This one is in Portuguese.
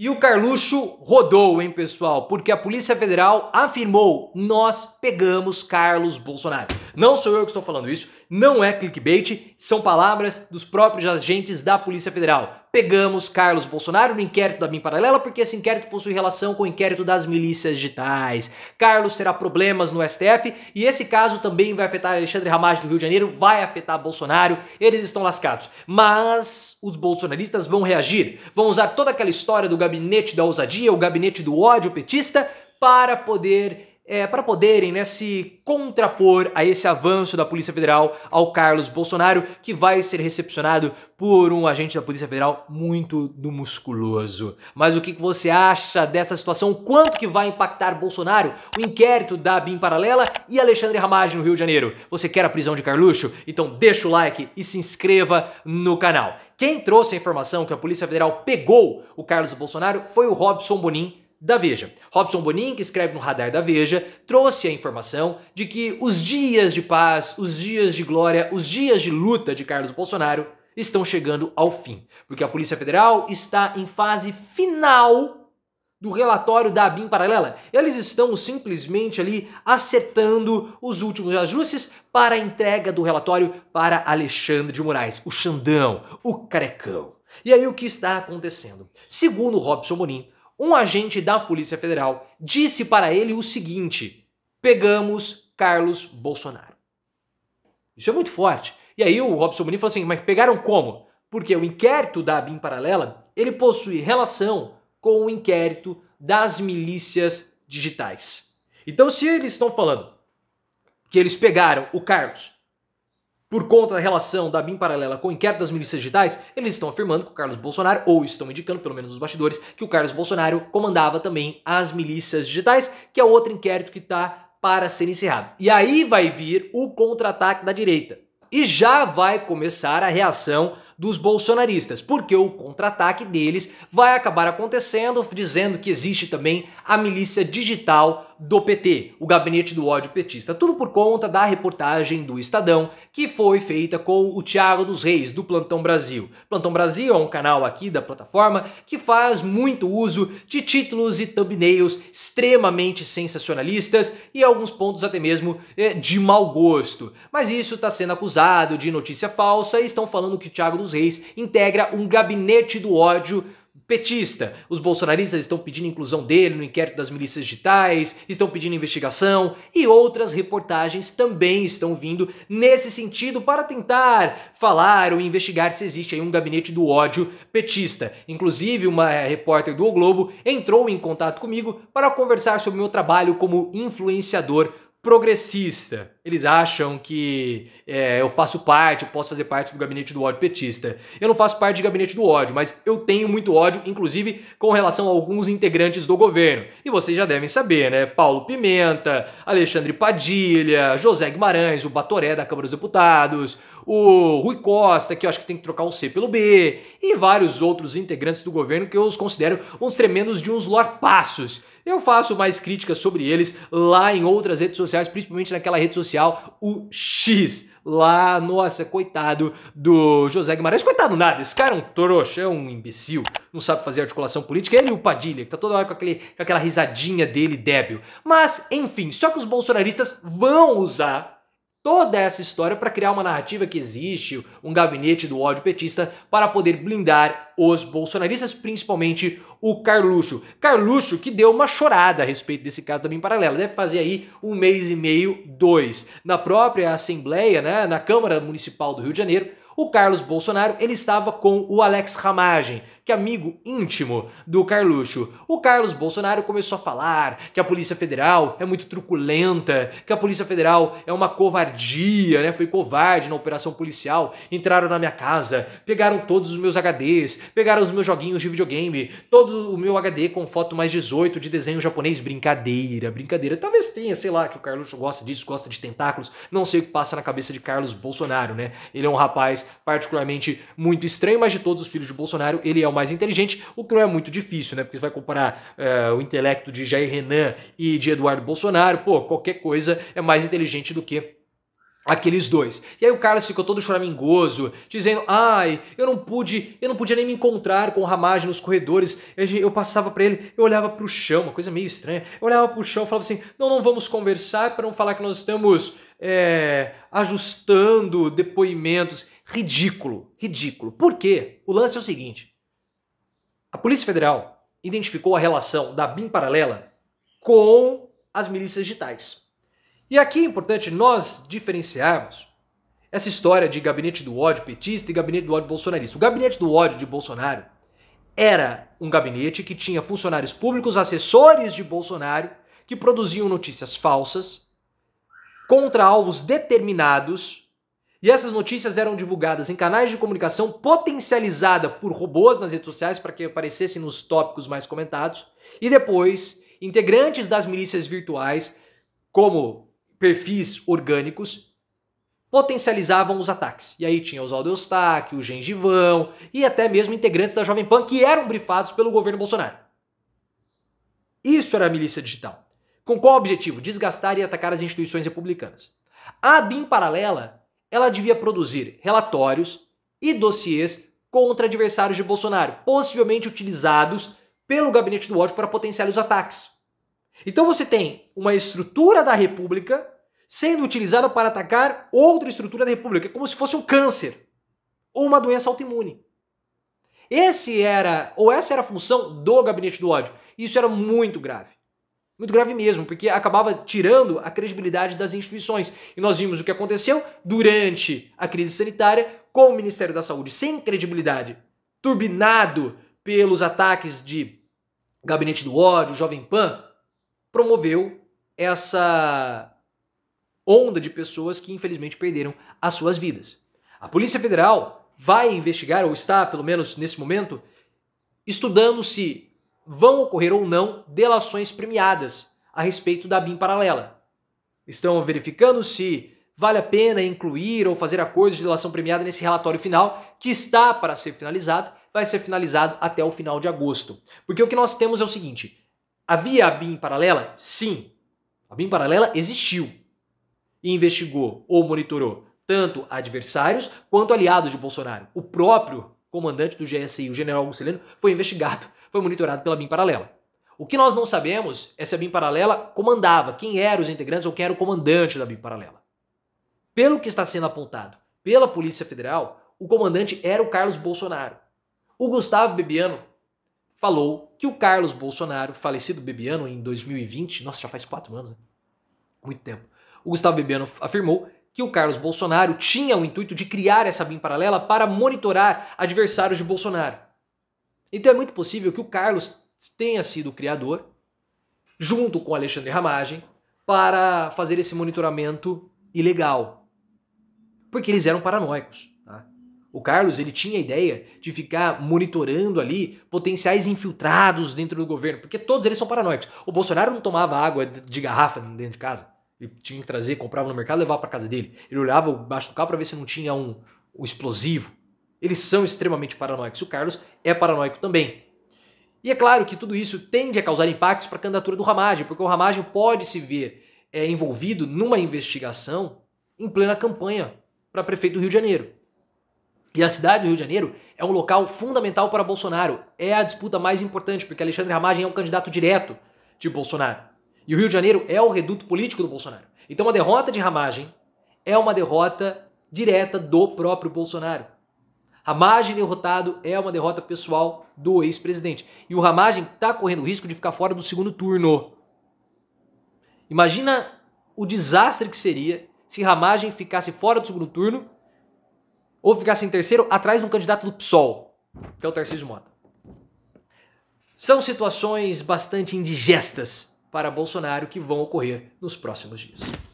E o Carluxo rodou, hein, pessoal? Porque a Polícia Federal afirmou: nós pegamos Carlos Bolsonaro. Não sou eu que estou falando isso, não é clickbait, são palavras dos próprios agentes da Polícia Federal pegamos Carlos Bolsonaro no inquérito da BIM Paralela porque esse inquérito possui relação com o inquérito das milícias digitais. Carlos terá problemas no STF e esse caso também vai afetar Alexandre Ramagem do Rio de Janeiro, vai afetar Bolsonaro, eles estão lascados. Mas os bolsonaristas vão reagir, vão usar toda aquela história do gabinete da ousadia, o gabinete do ódio petista, para poder é, para poderem né, se contrapor a esse avanço da Polícia Federal ao Carlos Bolsonaro, que vai ser recepcionado por um agente da Polícia Federal muito do musculoso. Mas o que você acha dessa situação? Quanto que vai impactar Bolsonaro? O inquérito da BIM Paralela e Alexandre Ramagem no Rio de Janeiro. Você quer a prisão de Carluxo? Então deixa o like e se inscreva no canal. Quem trouxe a informação que a Polícia Federal pegou o Carlos Bolsonaro foi o Robson Bonin, da Veja. Robson Bonin, que escreve no Radar da Veja, trouxe a informação de que os dias de paz, os dias de glória, os dias de luta de Carlos Bolsonaro estão chegando ao fim, porque a Polícia Federal está em fase final do relatório da ABIN Paralela. Eles estão simplesmente ali acertando os últimos ajustes para a entrega do relatório para Alexandre de Moraes, o Xandão, o carecão. E aí o que está acontecendo? Segundo Robson Bonin um agente da Polícia Federal disse para ele o seguinte: pegamos Carlos Bolsonaro. Isso é muito forte. E aí o Robson Muniz falou assim: mas pegaram como? Porque o inquérito da ABIN Paralela ele possui relação com o inquérito das milícias digitais. Então, se eles estão falando que eles pegaram o Carlos por conta da relação da BIM paralela com o inquérito das milícias digitais, eles estão afirmando que o Carlos Bolsonaro, ou estão indicando, pelo menos nos bastidores, que o Carlos Bolsonaro comandava também as milícias digitais, que é outro inquérito que está para ser encerrado. E aí vai vir o contra-ataque da direita. E já vai começar a reação dos bolsonaristas, porque o contra-ataque deles vai acabar acontecendo, dizendo que existe também a milícia digital do PT, o gabinete do ódio petista. Tudo por conta da reportagem do Estadão, que foi feita com o Tiago dos Reis, do Plantão Brasil. Plantão Brasil é um canal aqui da plataforma que faz muito uso de títulos e thumbnails extremamente sensacionalistas e alguns pontos até mesmo é, de mau gosto. Mas isso está sendo acusado de notícia falsa e estão falando que o Tiago dos Reis integra um gabinete do ódio petista. Os bolsonaristas estão pedindo inclusão dele no inquérito das milícias digitais, estão pedindo investigação e outras reportagens também estão vindo nesse sentido para tentar falar ou investigar se existe aí um gabinete do ódio petista. Inclusive, uma eh, repórter do o Globo entrou em contato comigo para conversar sobre o meu trabalho como influenciador progressista. Eles acham que é, eu faço parte, eu posso fazer parte do gabinete do ódio petista. Eu não faço parte do gabinete do ódio, mas eu tenho muito ódio, inclusive com relação a alguns integrantes do governo. E vocês já devem saber, né? Paulo Pimenta, Alexandre Padilha, José Guimarães, o Batoré da Câmara dos Deputados, o Rui Costa, que eu acho que tem que trocar um C pelo B, e vários outros integrantes do governo que eu os considero uns tremendos de uns lorpassos. Eu faço mais críticas sobre eles lá em outras redes sociais, principalmente naquela rede social especial o X, lá, nossa, coitado do José Guimarães. Coitado nada, esse cara é um trouxa, é um imbecil, não sabe fazer articulação política. Ele e o Padilha, que tá toda hora com, aquele, com aquela risadinha dele débil. Mas, enfim, só que os bolsonaristas vão usar toda essa história para criar uma narrativa que existe, um gabinete do ódio petista, para poder blindar os bolsonaristas, principalmente o Carluxo. Carluxo que deu uma chorada a respeito desse caso também paralelo, deve fazer aí um mês e meio, dois. Na própria Assembleia, né, na Câmara Municipal do Rio de Janeiro, o Carlos Bolsonaro ele estava com o Alex Ramagem, que é amigo íntimo do Carluxo. O Carlos Bolsonaro começou a falar que a Polícia Federal é muito truculenta, que a Polícia Federal é uma covardia, né? Foi covarde na operação policial. Entraram na minha casa, pegaram todos os meus HDs, pegaram os meus joguinhos de videogame, todo o meu HD com foto mais 18 de desenho japonês. Brincadeira, brincadeira. Talvez tenha, sei lá, que o Carluxo gosta disso, gosta de tentáculos. Não sei o que passa na cabeça de Carlos Bolsonaro, né? Ele é um rapaz particularmente muito estranho, mas de todos os filhos de Bolsonaro, ele é o mais inteligente, o que não é muito difícil, né? Porque você vai comparar eh, o intelecto de Jair Renan e de Eduardo Bolsonaro, pô, qualquer coisa é mais inteligente do que aqueles dois. E aí o Carlos ficou todo choramingoso, dizendo: "Ai, eu não pude, eu não podia nem me encontrar com o Ramage nos corredores. Eu passava para ele, eu olhava para o chão, uma coisa meio estranha. Eu olhava para o chão, falava assim: "Não, não vamos conversar para não falar que nós estamos é, ajustando depoimentos". Ridículo, ridículo. Por quê? O lance é o seguinte: a Polícia Federal identificou a relação da BIM paralela com as milícias digitais. E aqui é importante nós diferenciarmos essa história de gabinete do ódio petista e gabinete do ódio bolsonarista. O gabinete do ódio de Bolsonaro era um gabinete que tinha funcionários públicos, assessores de Bolsonaro, que produziam notícias falsas contra alvos determinados e essas notícias eram divulgadas em canais de comunicação potencializada por robôs nas redes sociais para que aparecessem nos tópicos mais comentados. E depois, integrantes das milícias virtuais, como perfis orgânicos, potencializavam os ataques. E aí tinha Oswaldo Eustáquio, o Gengivão e até mesmo integrantes da Jovem Pan que eram brifados pelo governo Bolsonaro. Isso era a milícia digital. Com qual objetivo? Desgastar e atacar as instituições republicanas. A BIM paralela ela devia produzir relatórios e dossiês contra adversários de Bolsonaro, possivelmente utilizados pelo gabinete do ódio para potenciar os ataques. Então você tem uma estrutura da República sendo utilizada para atacar outra estrutura da República, é como se fosse um câncer ou uma doença autoimune. Esse era, ou essa era a função do gabinete do ódio. Isso era muito grave. Muito grave mesmo, porque acabava tirando a credibilidade das instituições. E nós vimos o que aconteceu durante a crise sanitária com o Ministério da Saúde sem credibilidade, turbinado pelos ataques de Gabinete do Ódio, Jovem Pan, promoveu essa onda de pessoas que infelizmente perderam as suas vidas. A Polícia Federal vai investigar, ou está, pelo menos nesse momento, estudando se vão ocorrer ou não delações premiadas a respeito da BIM paralela. Estão verificando se vale a pena incluir ou fazer acordos de delação premiada nesse relatório final, que está para ser finalizado, vai ser finalizado até o final de agosto. Porque o que nós temos é o seguinte: havia a BIM paralela? Sim. A BIM paralela existiu e investigou ou monitorou tanto adversários quanto aliados de Bolsonaro. O próprio comandante do GSI, o general Juscelino, foi investigado foi monitorado pela BIM Paralela. O que nós não sabemos é se a BIM Paralela comandava, quem eram os integrantes ou quem era o comandante da BIM Paralela. Pelo que está sendo apontado pela Polícia Federal, o comandante era o Carlos Bolsonaro. O Gustavo Bebiano falou que o Carlos Bolsonaro, falecido Bebiano em 2020, nossa, já faz quatro anos, né? muito tempo. O Gustavo Bebiano afirmou que o Carlos Bolsonaro tinha o intuito de criar essa BIM paralela para monitorar adversários de Bolsonaro. Então é muito possível que o Carlos tenha sido o criador, junto com Alexandre Ramagem, para fazer esse monitoramento ilegal. Porque eles eram paranoicos. Tá? O Carlos ele tinha a ideia de ficar monitorando ali potenciais infiltrados dentro do governo, porque todos eles são paranoicos. O Bolsonaro não tomava água de garrafa dentro de casa. Ele tinha que trazer, comprava no mercado, levava para casa dele. Ele olhava embaixo do carro para ver se não tinha um, um explosivo. Eles são extremamente paranoicos. O Carlos é paranoico também. E é claro que tudo isso tende a causar impactos para a candidatura do Ramagem, porque o Ramagem pode se ver é, envolvido numa investigação em plena campanha para prefeito do Rio de Janeiro. E a cidade do Rio de Janeiro é um local fundamental para Bolsonaro. É a disputa mais importante, porque Alexandre Ramagem é um candidato direto de Bolsonaro. E o Rio de Janeiro é o reduto político do Bolsonaro. Então, uma derrota de Ramagem é uma derrota direta do próprio Bolsonaro. Ramagem derrotado é uma derrota pessoal do ex-presidente. E o Ramagem está correndo o risco de ficar fora do segundo turno. Imagina o desastre que seria se Ramagem ficasse fora do segundo turno ou ficasse em terceiro atrás de um candidato do PSOL, que é o Tarcísio Mota. São situações bastante indigestas para Bolsonaro que vão ocorrer nos próximos dias.